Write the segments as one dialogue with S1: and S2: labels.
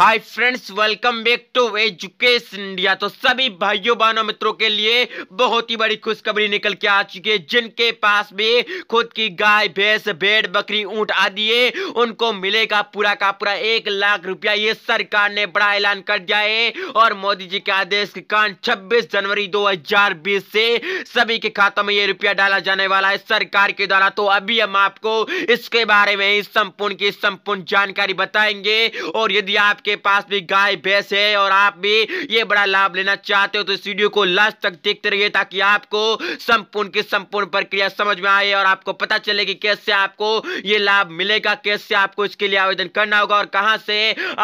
S1: hi friends welcome back to education India तो सभी भाइयों बहनों मित्रों के लिए बहुत ही बड़ी खुशखबरी निकल के आ चुकी है जिनके पास भी खुद की गाय भैंस भेड़ बकरी ऊंट आदि है उनको मिलेगा पूरा का पूरा एक लाख रुपया ये सरकार ने बड़ा ऐलान कर दिया है और मोदी जी के आदेश के कारण छब्बीस जनवरी दो से सभी के खातों में ये रुपया डाला जाने वाला है सरकार के द्वारा तो अभी हम आपको इसके बारे में संपूर्ण की संपूर्ण जानकारी बताएंगे और यदि आप आपके पास भी गाय भैंस है और आप भी ये बड़ा लाभ लेना चाहते हो तो इस वीडियो को लास्ट तक देखते रहिए ताकि आपको संपूर्ण की संपूर्ण प्रक्रिया समझ में आए और आपको पता चले कि कैसे आपको ये लाभ मिलेगा कैसे आपको इसके लिए आवेदन करना होगा और कहाँ से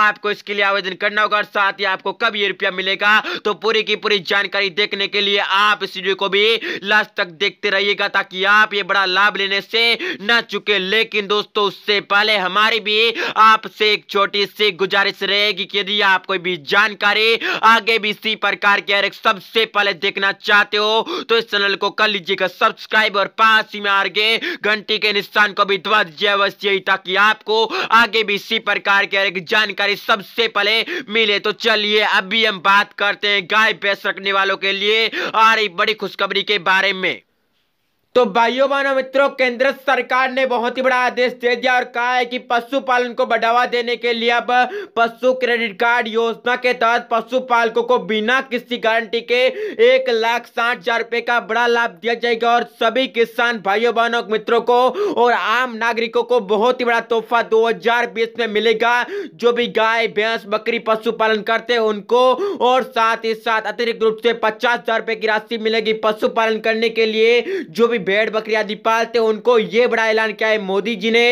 S1: आपको इसके लिए आवेदन करना होगा और साथ ही आपको कब ये रुपया मिलेगा तो पूरी की पूरी जानकारी देखने के लिए आप इस वीडियो को भी लास्ट तक देखते रहिएगा ताकि आप ये बड़ा लाभ लेने से न चुके लेकिन दोस्तों उससे पहले हमारी भी आपसे एक छोटी सी गुजारिश रहेगी कि यदि आप कोई भी जानकारी आगे भी इसी प्रकार के अरे सबसे पहले देखना चाहते हो तो इस चैनल को कर लीजिएगा सब्सक्राइब और पास ही में आगे घंटी के निशान को भी दबा दीजिए अवश्य ताकि आपको आगे भी इसी प्रकार के अरे जानकारी सबसे पहले मिले तो चलिए अभी हम बात करते हैं गाय भैंस रखने वालों के लिए आ रही बड़ी खुशखबरी के बारे में तो भाइयों बहनों मित्रों केंद्र सरकार ने बहुत ही बड़ा आदेश दे दिया और कहा है कि पशुपालन को बढ़ावा देने के लिए अब पशु क्रेडिट कार्ड योजना के तहत पशुपालकों को बिना किसी गारंटी के एक लाख साठ हजार रुपए का बड़ा लाभ दिया जाएगा और सभी किसान भाइयों बहनों मित्रों को और आम नागरिकों को बहुत ही बड़ा तोहफा दो में मिलेगा जो भी गाय भैंस बकरी पशुपालन करते हैं उनको और साथ ही साथ अतिरिक्त रूप से पचास हजार की राशि मिलेगी पशुपालन करने के लिए जो भी भेड़ बकरिया आदि पालते हैं उनको ये बड़ा ऐलान किया है मोदी जी ने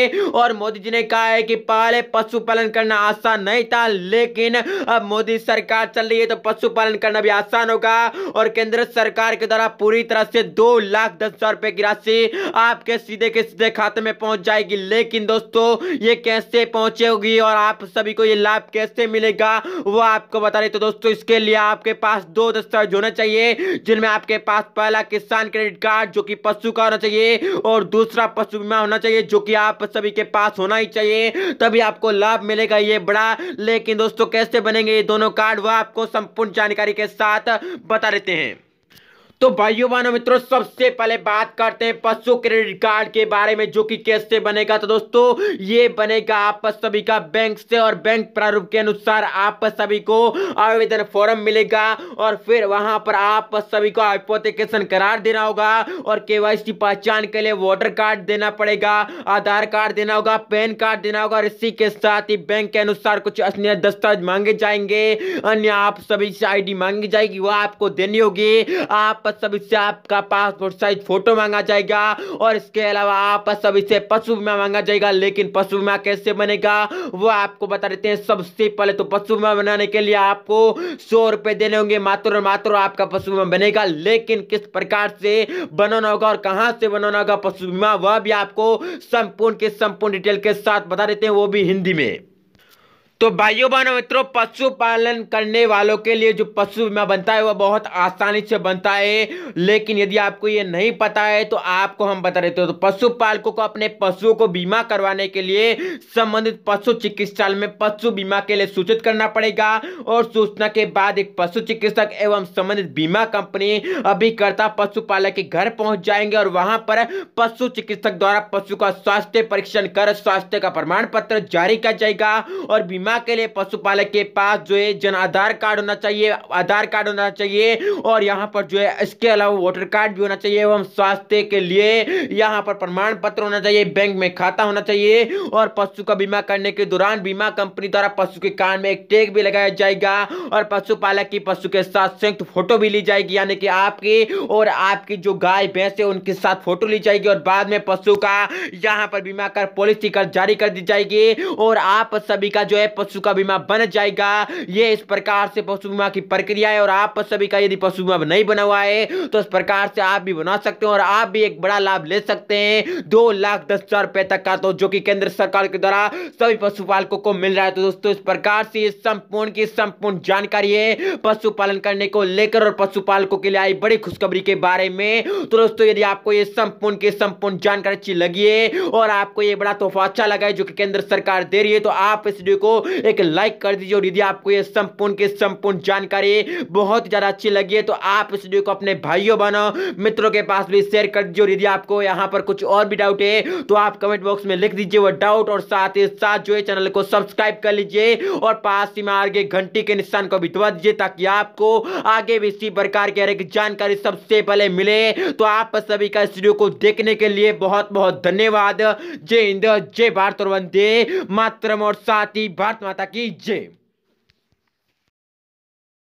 S1: और मोदी जी ने कहा है कि पहले पशुपालन करना आसान नहीं था लेकिन अब मोदी सरकार चल रही है तो पशुपालन करना भी आसान होगा और केंद्र सरकार के द्वारा पूरी तरह से दो लाख दस हजार रुपए की राशि आपके सीधे के सीधे खाते में पहुंच जाएगी लेकिन दोस्तों ये कैसे पहुंचेगी और आप सभी को ये लाभ कैसे मिलेगा वो आपको बता रहे तो दोस्तों इसके लिए आपके पास दो दस्तावेज होना चाहिए जिनमें आपके पास पहला किसान क्रेडिट कार्ड जो कि पशु पशु का होना चाहिए और दूसरा पशु बीमा होना चाहिए जो कि आप सभी के पास होना ही चाहिए तभी आपको लाभ मिलेगा ये बड़ा लेकिन दोस्तों कैसे बनेंगे ये दोनों कार्ड वह आपको संपूर्ण जानकारी के साथ बता देते हैं तो भाइयों बहनों मित्रों सबसे पहले बात करते हैं पशु क्रेडिट कार्ड के बारे में जो कि कैसे बनेगा तो दोस्तों ये बनेगा आप सभी का बैंक से और बैंक प्रारूप के अनुसार आप सभी को आवेदन फॉर्म मिलेगा और फिर वहां पर आप सभी को आइपोथिकेशन करार देना होगा और केवाईसी पहचान के लिए वोटर कार्ड देना पड़ेगा आधार कार्ड देना होगा पैन कार्ड देना होगा और इसी के साथ ही बैंक के अनुसार कुछ अन्य दस्तावेज मांगे जाएंगे अन्य आप सभी से आई मांगी जाएगी वह आपको देनी होगी आप आपस सभी से आपका पासपोर्ट साइज फोटो मांगा जाएगा और इसके अलावा आपस सभी से पशु बीमा मांगा जाएगा लेकिन पशु बीमा कैसे बनेगा वो आपको बता देते हैं सबसे पहले तो पशु बीमा बनाने के लिए आपको सौ रुपए देने होंगे मात्र और मात्र आपका पशु बीमा बनेगा लेकिन किस प्रकार से बनाना होगा और कहाँ से बनाना होगा पशु बीमा वह भी आपको संपूर्ण के संपूर्ण डिटेल के साथ बता देते हैं वो भी हिंदी में तो भाइयों बहनों मित्रों पशु पालन करने वालों के लिए जो पशु बीमा बनता है वह बहुत आसानी से बनता है लेकिन यदि आपको ये नहीं पता है तो आपको हम बता देते हैं तो पशुपालकों को अपने पशुओं को बीमा करवाने के लिए संबंधित पशु चिकित्सालय में पशु बीमा के लिए सूचित करना पड़ेगा और सूचना के बाद एक पशु चिकित्सक एवं संबंधित बीमा कंपनी अभिकर्ता पशुपालक के घर पहुंच जाएंगे और वहां पर पशु चिकित्सक द्वारा पशु का स्वास्थ्य परीक्षण कर स्वास्थ्य का प्रमाण पत्र जारी किया जाएगा और बीमा बीमा के लिए पशुपालक के पास जो है जन आधार कार्ड होना चाहिए आधार कार्ड होना चाहिए और यहाँ पर जो है इसके अलावा वोटर कार्ड भी होना चाहिए एवं स्वास्थ्य के लिए यहाँ पर प्रमाण पत्र होना चाहिए बैंक में खाता होना चाहिए और पशु का बीमा करने के दौरान बीमा कंपनी द्वारा पशु के कान में एक टेक भी लगाया जाएगा और पशुपालक की पशु के साथ संयुक्त फोटो भी ली जाएगी यानी कि आपकी और आपकी जो गाय भैंस है उनके साथ फोटो ली जाएगी और बाद में पशु का यहाँ पर बीमा कर पॉलिसी कर जारी कर दी जाएगी और आप सभी का जो है पशु का बीमा बन जाएगा ये इस प्रकार से पशु बीमा की प्रक्रिया है और आप सभी का यदि पशु बीमा नहीं बना हुआ है तो इस प्रकार से आप भी बना सकते हैं और आप भी एक बड़ा लाभ ले सकते हैं दो लाख दस हजार रुपए तक का तो जो कि केंद्र सरकार के द्वारा सभी पशुपालकों को मिल रहा है तो दोस्तों इस प्रकार से संपूर्ण की संपूर्ण जानकारी है पशुपालन करने को लेकर और पशुपालकों के लिए आई बड़ी खुशखबरी के बारे में तो दोस्तों यदि आपको ये संपूर्ण की संपूर्ण जानकारी अच्छी लगी है और आपको ये बड़ा तोहफा अच्छा लगा है जो कि केंद्र सरकार दे रही है तो आप इस वीडियो को एक लाइक कर दीजिए और यदि आपको ये संपूर्ण की संपूर्ण जानकारी बहुत ज़्यादा अच्छी लगी है तो आप इस वीडियो को अपने भाइयों बनो मित्रों के पास भी शेयर कर दीजिए और यदि आपको यहाँ पर कुछ और भी डाउट है तो आप कमेंट बॉक्स में लिख दीजिए वो डाउट और साथ ही साथ जो है चैनल को सब्सक्राइब कर लीजिए और पास ही में आगे घंटी के निशान को भी दबा दीजिए ताकि आपको आगे भी इसी प्रकार की हर एक जानकारी सबसे पहले मिले तो आप सभी का इस वीडियो को देखने के लिए बहुत बहुत धन्यवाद जय हिंद जय भारत और वंदे मातरम और साथ ही भारत भारत माता की जय